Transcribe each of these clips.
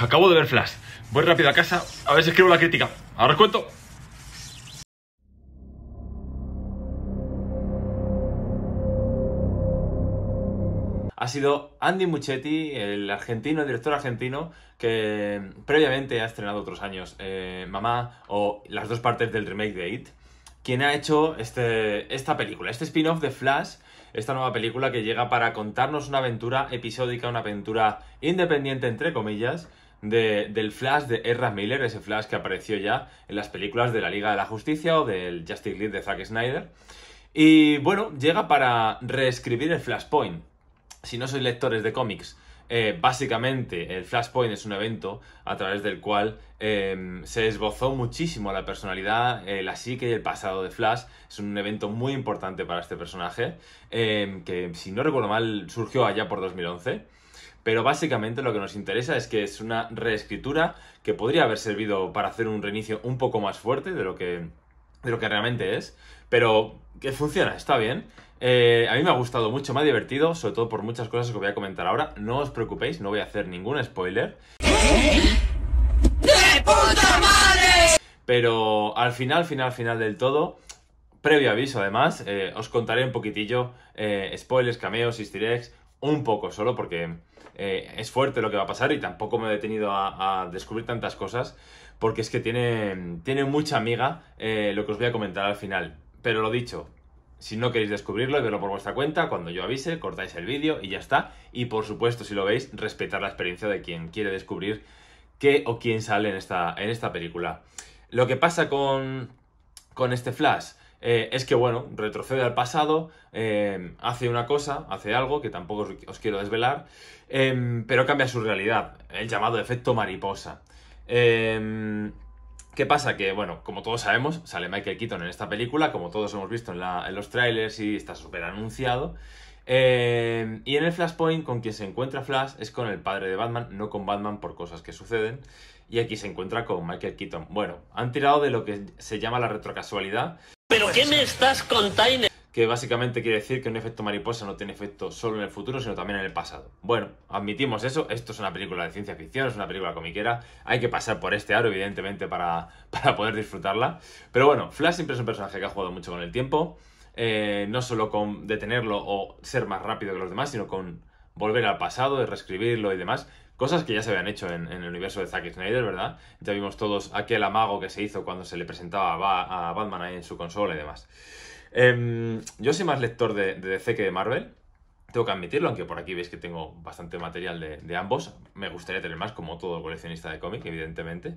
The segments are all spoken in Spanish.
Acabo de ver Flash. Voy rápido a casa, a ver si escribo la crítica. Ahora os cuento. ha sido Andy Muchetti, el argentino, el director argentino, que previamente ha estrenado otros años eh, Mamá o las dos partes del remake de It, quien ha hecho este, esta película, este spin-off de Flash, esta nueva película que llega para contarnos una aventura episódica, una aventura independiente, entre comillas, del Flash de Ezra Miller, ese Flash que apareció ya en las películas de la Liga de la Justicia o del Justice League de Zack Snyder. Y bueno, llega para reescribir el Flashpoint. Si no sois lectores de cómics, eh, básicamente el Flashpoint es un evento a través del cual em, se esbozó muchísimo la personalidad, eh, la psique y el pasado de Flash. Es un evento muy importante para este personaje, em, que si no recuerdo mal surgió allá por 2011 pero básicamente lo que nos interesa es que es una reescritura que podría haber servido para hacer un reinicio un poco más fuerte de lo que, de lo que realmente es, pero que funciona, está bien. Eh, a mí me ha gustado mucho, me ha divertido, sobre todo por muchas cosas que os voy a comentar ahora. No os preocupéis, no voy a hacer ningún spoiler. puta madre! Pero al final, final, final del todo, previo aviso además, eh, os contaré un poquitillo eh, spoilers, cameos, easter eggs, un poco solo porque eh, es fuerte lo que va a pasar y tampoco me he detenido a, descubrir tantas cosas porque es que tiene, tiene mucha amiga eh, lo que os voy a comentar al final. Pero lo dicho, si no queréis descubrirlo y verlo por vuestra cuenta, cuando yo avise, cortáis el vídeo y ya está. Y por supuesto, si lo veis, respetar la experiencia de quien quiere descubrir qué o quién sale en esta, en esta película. Lo que pasa con, con este Flash eh, es que, bueno, retrocede al pasado, em, hace una cosa, hace algo que tampoco os, quiero desvelar, em, pero cambia su realidad, el llamado efecto mariposa. Em, ¿Qué pasa? Que, bueno, como todos sabemos, sale Michael Keaton en esta película, como todos hemos visto en, los trailers y está súper anunciado. y en el Flashpoint, con quien se encuentra Flash es con el padre de Batman, no con Batman por cosas que suceden. Y aquí se encuentra con Michael Keaton. Bueno, han tirado de lo que se llama la retrocasualidad, ¿Pero qué me estás contando? Que básicamente quiere decir que un efecto mariposa no tiene efecto solo en el futuro, sino también en el pasado. Bueno, admitimos eso, esto es una película de ciencia ficción, es una película comiquera, hay que pasar por este aro, evidentemente, para, poder disfrutarla. Pero bueno, Flash siempre es un personaje que ha jugado mucho con el tiempo, eh, no solo con detenerlo o ser más rápido que los demás, sino con volver al pasado, reescribirlo y demás. Cosas que ya se habían hecho en, el universo de Zack Snyder, ¿verdad? Ya vimos todos aquel amago que se hizo cuando se le presentaba a, Batman ahí en su consola y demás. Em, yo soy más lector de, DC que de Marvel, tengo que admitirlo, aunque por aquí veis que tengo bastante material de, ambos. Me gustaría tener más, como todo coleccionista de cómic, evidentemente.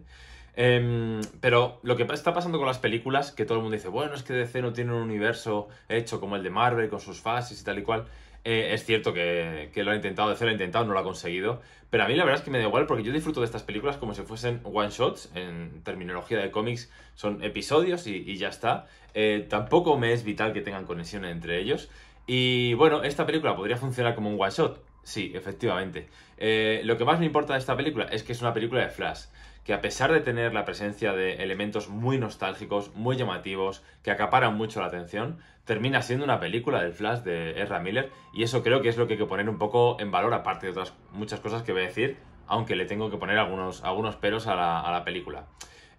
Em, pero lo que está pasando con las películas, que todo el mundo dice, bueno, es que DC no tiene un universo hecho como el de Marvel, con sus fases y tal y cual. Eh, es cierto que, lo ha intentado, hacer, lo ha intentado, no lo ha conseguido. Pero a mí la verdad es que me da igual porque yo disfruto de estas películas como si fuesen one shots. En terminología de cómics son episodios y, ya está. Eh, tampoco me es vital que tengan conexión entre ellos. Y bueno, esta película podría funcionar como un one shot. Sí, efectivamente. Eh, lo que más me importa de esta película es que es una película de Flash que a pesar de tener la presencia de elementos muy nostálgicos, muy llamativos, que acaparan mucho la atención, termina siendo una película del Flash de Ezra Miller y eso creo que es lo que hay que poner un poco en valor, aparte de otras muchas cosas que voy a decir, aunque le tengo que poner algunos, algunos peros a la, película.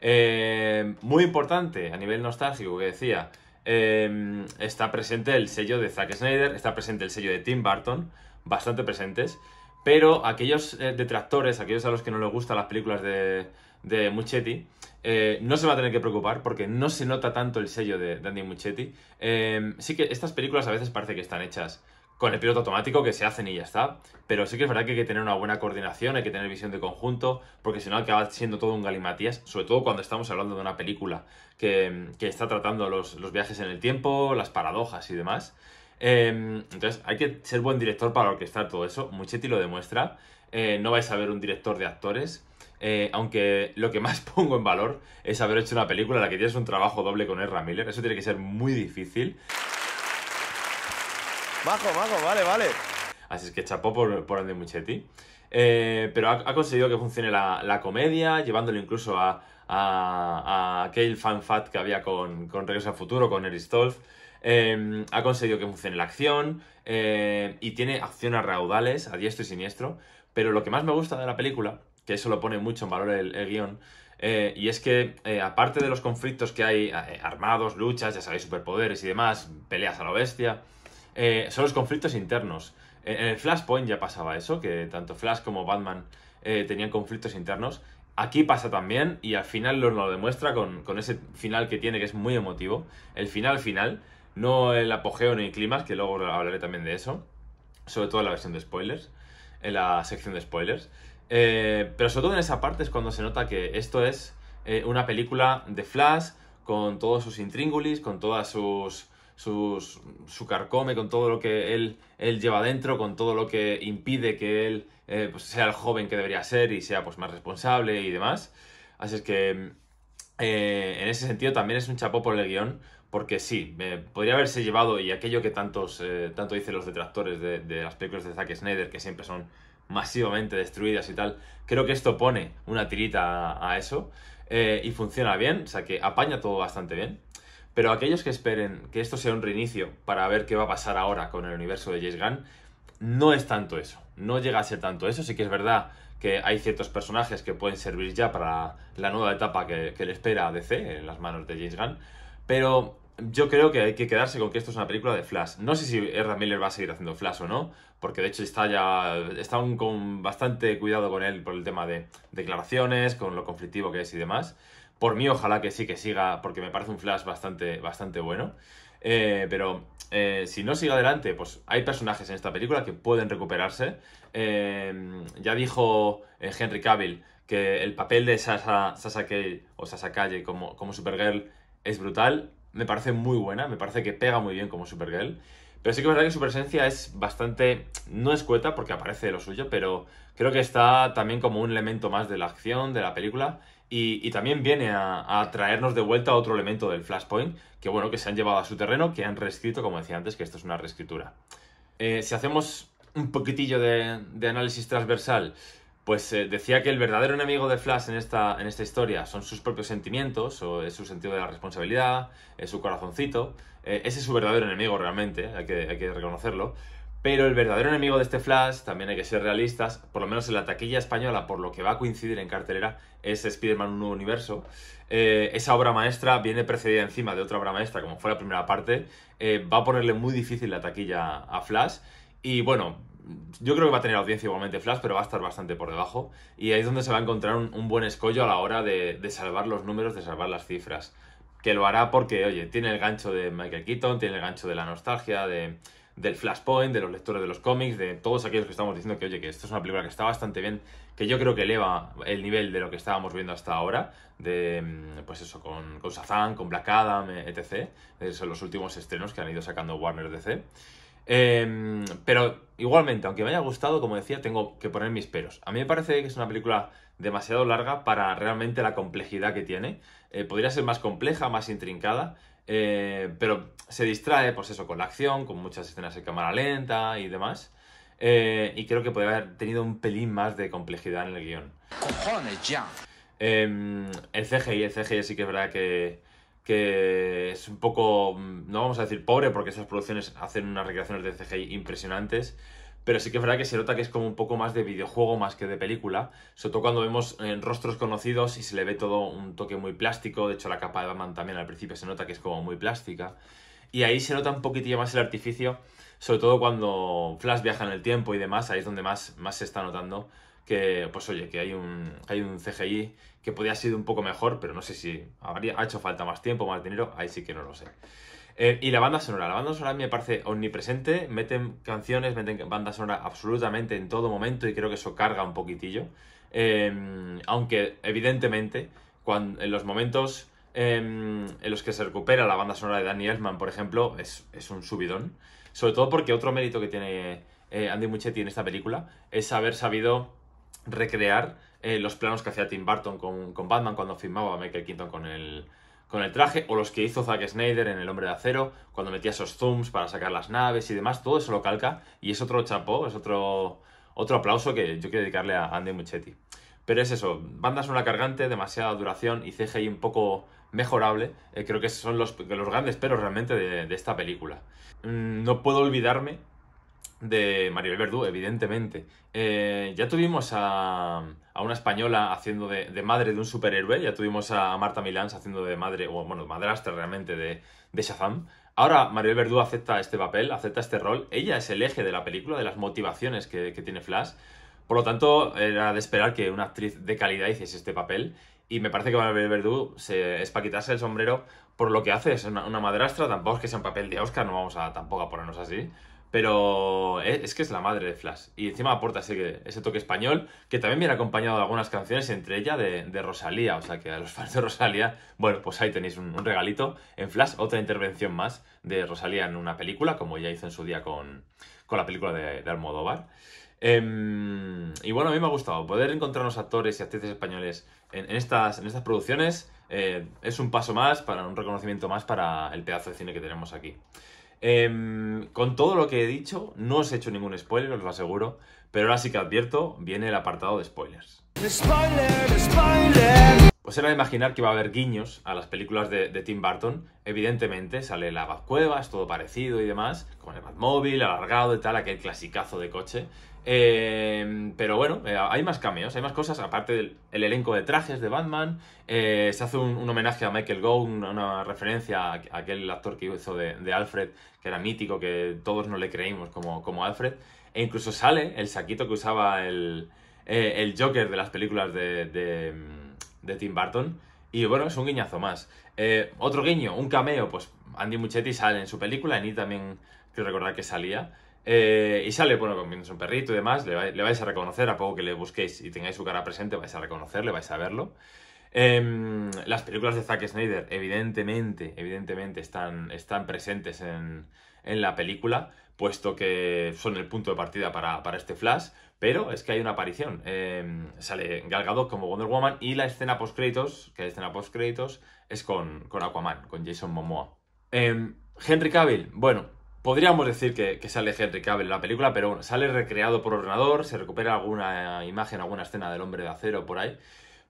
Eh, muy importante a nivel nostálgico que decía, em, está presente el sello de Zack Snyder, está presente el sello de Tim Burton, bastante presentes. Pero aquellos eh, detractores, aquellos a los que no les gustan las películas de, de Muchetti, eh, no se van a tener que preocupar porque no se nota tanto el sello de, Andy Muchetti. Em, sí que estas películas a veces parece que están hechas con el piloto automático que se hacen y ya está. Pero sí que es verdad que hay que tener una buena coordinación, hay que tener visión de conjunto, porque si no acaba siendo todo un galimatías, sobre todo cuando estamos hablando de una película que, está tratando los, los viajes en el tiempo, las paradojas y demás. Em, entonces, hay que ser buen director para orquestar todo eso. Muchetti lo demuestra. Eh, no vais a ver un director de actores. Eh, aunque lo que más pongo en valor es haber hecho una película en la que tienes un trabajo doble con Erra Miller. Eso tiene que ser muy difícil. Bajo, bajo, vale, vale. Así es que chapó por, por Andy Muchetti. Eh, pero ha, conseguido que funcione la, comedia, llevándolo incluso a, a, aquel fanfat que había con, con Regreso al Futuro, con Eric Stolf. Em, ha conseguido que funcione la acción eh, y tiene acciones raudales a diestro y siniestro. Pero lo que más me gusta de la película, que eso lo pone mucho en valor el, guión, eh, y es que eh, aparte de los conflictos que hay, armados, luchas, ya sabéis, superpoderes y demás, peleas a la bestia, son los conflictos internos. En el Flashpoint ya pasaba eso, que tanto Flash como Batman tenían conflictos internos. Aquí pasa también y al final lo demuestra con, ese final que tiene que es muy emotivo. El final final no el apogeo ni el clímax, que luego hablaré también de eso. Sobre todo en la versión de spoilers. En la sección de spoilers. Eh, pero sobre todo en esa parte es cuando se nota que esto es eh, una película de Flash con todos sus intríngulis, con todas sus, sus, su carcome, con todo lo que él, él lleva dentro, con todo lo que impide que él eh, pues sea el joven que debería ser y sea pues, más responsable y demás. Así es que en ese sentido también es un chapó por el guión, porque sí, podría haberse llevado y aquello que tantos, eh, tanto dicen los detractores de, las películas de Zack Snyder, que siempre son masivamente destruidas y tal, creo que esto pone una tirita a, eso eh, y funciona bien, o sea que apaña todo bastante bien. Pero aquellos que esperen que esto sea un reinicio para ver qué va a pasar ahora con el universo de James Gunn, no es tanto eso, no llega a ser tanto eso, sí que es verdad que hay ciertos personajes que pueden servir ya para la nueva etapa que, le espera a DC en las manos de James Gunn, pero yo creo que hay que quedarse con que esto es una película de Flash. No sé si Ezra Miller va a seguir haciendo Flash o no, porque de hecho está ya está con bastante cuidado con él por el tema de declaraciones, con lo conflictivo que es y demás. Por mí, ojalá que sí que siga, porque me parece un Flash bastante, bastante bueno. Eh, pero eh, si no sigue adelante, pues hay personajes en esta película que pueden recuperarse. Eh, ya dijo Henry Cavill que el papel de Sasha, Sasha o Sasha Calle como, como Supergirl es brutal me parece muy buena, me parece que pega muy bien como Supergirl. Pero sí que es verdad que su presencia es bastante. no escueta porque aparece lo suyo, pero creo que está también como un elemento más de la acción, de la película. Y, también viene a, traernos de vuelta otro elemento del Flashpoint, que bueno, que se han llevado a su terreno, que han reescrito, como decía antes, que esto es una reescritura. Eh, si hacemos un poquitillo de, de análisis transversal, pues eh, decía que el verdadero enemigo de Flash en esta, en esta historia son sus propios sentimientos, o es su sentido de la responsabilidad, es su corazoncito. Eh, ese es su verdadero enemigo realmente, hay que, reconocerlo. Pero el verdadero enemigo de este Flash, también hay que ser realistas, por lo menos en la taquilla española, por lo que va a coincidir en cartelera, es Spider-Man Un Nuevo Universo. Eh, esa obra maestra viene precedida encima de otra obra maestra, como fue la primera parte. va a ponerle muy difícil la taquilla a Flash. Y bueno, yo creo que va a tener audiencia igualmente Flash, pero va a estar bastante por debajo. Y ahí es donde se va a encontrar un, buen escollo a la hora de, salvar los números, de salvar las cifras. Que lo hará porque, oye, tiene el gancho de Michael Keaton, tiene el gancho de la nostalgia, de, del Flashpoint, de los lectores de los cómics, de todos aquellos que estamos diciendo que, oye, que esto es una película que está bastante bien, que yo creo que eleva el nivel de lo que estábamos viendo hasta ahora, de, mm, pues eso, con, con con Black Adam, e, etc. Esos son los últimos estrenos que han ido sacando Warner DC. Em, pero igualmente, aunque me haya gustado, como decía, tengo que poner mis peros. A mí me parece que es una película demasiado larga para realmente la complejidad que tiene. Eh, podría ser más compleja, más intrincada, eh, pero se distrae, pues eso, con la acción, con muchas escenas en cámara lenta y demás. Eh, y creo que podría haber tenido un pelín más de complejidad en el guión. ¡Cojones ya! Em, el CGI, el CGI sí que es verdad que que es un poco, mm, no vamos a decir pobre, porque estas producciones hacen unas recreaciones de CGI impresionantes, pero sí que es verdad que se nota que es como un poco más de videojuego más que de película, sobre todo cuando vemos en eh, rostros conocidos y se le ve todo un toque muy plástico, de hecho la capa de Batman también al principio se nota que es como muy plástica, y ahí se nota un poquitillo más el artificio, sobre todo cuando Flash viaja en el tiempo y demás, ahí es donde más, más se está notando que, pues oye, que hay un, hay un CGI que podría sido un poco mejor, pero no sé si habría, ha hecho falta más tiempo, más dinero, ahí sí que no lo sé. Eh, y la banda sonora, la banda sonora me parece omnipresente, meten canciones, meten banda sonora absolutamente en todo momento y creo que eso carga un poquitillo. Em, aunque evidentemente, cuando, en los momentos em, en los que se recupera la banda sonora de Danny Elfman, por ejemplo, es, es un subidón. Sobre todo porque otro mérito que tiene eh, Andy Muchetti en esta película es haber sabido recrear eh, los planos que hacía Tim Burton con, Batman cuando filmaba a Michael Keaton con el, con el traje, o los que hizo Zack Snyder en El Hombre de Acero, cuando metía esos zooms para sacar las naves y demás, todo eso lo calca, y es otro chapó, es otro, otro aplauso que yo quiero dedicarle a Andy Muchetti. Pero es eso, es una cargante, demasiada duración y CGI un poco mejorable. Eh, creo que son los, los grandes peros realmente de, esta película. Mm, no puedo olvidarme de Maribel Verdú, evidentemente. Eh, ya tuvimos a, una española haciendo de, madre de un superhéroe, ya tuvimos a Marta Milans haciendo de madre, o bueno, madrastra realmente de, Shazam. Ahora Maribel Verdú acepta este papel, acepta este rol. Ella es el eje de la película, de las motivaciones que, tiene Flash. Por lo tanto, era de esperar que una actriz de calidad hiciese este papel. Y me parece que Maribel Verdú se, es para quitarse el sombrero por lo que hace. Es una, madrastra, tampoco es que sea un papel de Oscar, no vamos a tampoco a ponernos así pero e, es, que es la madre de Flash. Y encima aporta ese, toque español, que también viene acompañado de algunas canciones, entre ellas de, Rosalía. O sea que a los fans de Rosalía, bueno, pues ahí tenéis un, regalito en Flash, otra intervención más de Rosalía en una película, como ya hizo en su día con, la película de, Almodóvar. Em, y bueno, a mí me ha gustado poder encontrar encontrarnos actores y actrices españoles en, estas, en estas producciones. Eh, es un paso más, para un reconocimiento más para el pedazo de cine que tenemos aquí. Em, con todo lo que he dicho, no os he hecho ningún spoiler, os lo aseguro, pero ahora sí que advierto, viene el apartado de spoilers. Pues era imaginar que iba a haber guiños a las películas de, Tim Burton. Evidentemente, sale la Batcueva, es todo parecido y demás, con el Batmóvil, alargado y tal, aquel clasicazo de coche. Eh, pero bueno, eh, hay más cameos, hay más cosas, aparte del el elenco de trajes de Batman. Eh, se hace un, homenaje a Michael Go una, referencia a, aquel actor que hizo de, Alfred, que era mítico, que todos no le creímos como, Alfred. E incluso sale el saquito que usaba el, el Joker de las películas de mm, de Tim Burton. Y bueno, es un guiñazo más. Eh, otro guiño, un cameo, pues Andy Muchetti sale en su película, Annie también quiero recordar que salía. Eh, y sale, bueno, comiendo un perrito y demás, le, vais a reconocer, a poco que le busquéis y tengáis su cara presente, vais a reconocerle, vais a verlo. Em, las películas de Zack Snyder, evidentemente, evidentemente están, están presentes en, en la película, puesto que son el punto de partida para, para este Flash, pero es que hay una aparición. Em, sale Galgado como Wonder Woman y la escena post-créditos, que la escena post-créditos es con, Aquaman, con Jason Momoa. Em, Henry Cavill, bueno, podríamos decir que, que, sale Henry Cavill en la película, pero bueno, sale recreado por ordenador, se recupera alguna imagen, alguna escena del hombre de acero por ahí.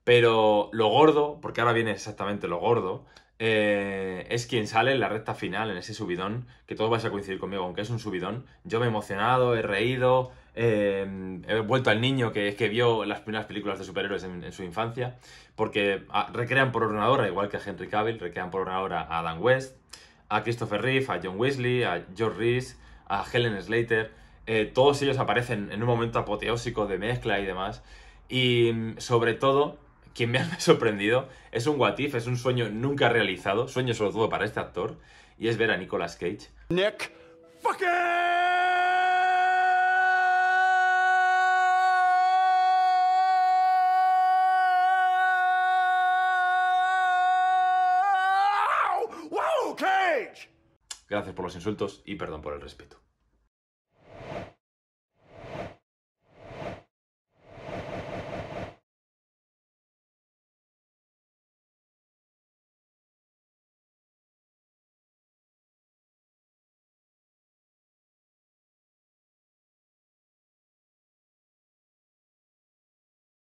Pero lo gordo, porque ahora viene exactamente lo gordo, eh, es quien sale en la recta final, en ese subidón, que todos vais a coincidir conmigo, aunque es un subidón. Yo me he emocionado, he reído, em, he vuelto al niño que, que vio las primeras películas de superhéroes en, su infancia, porque ah, recrean por ordenador, igual que a Henry Cavill, recrean por ordenador a Adam West, a Christopher Reeve, a John Weasley, a George Reese, a Helen Slater. Eh, todos ellos aparecen en un momento apoteósico de mezcla y demás. Y mm, sobre todo, quien me ha sorprendido es un what es un sueño nunca realizado, sueño sobre todo para este actor, y es ver a Nicolas Cage. Nick Gracias por los insultos y perdón por el respeto.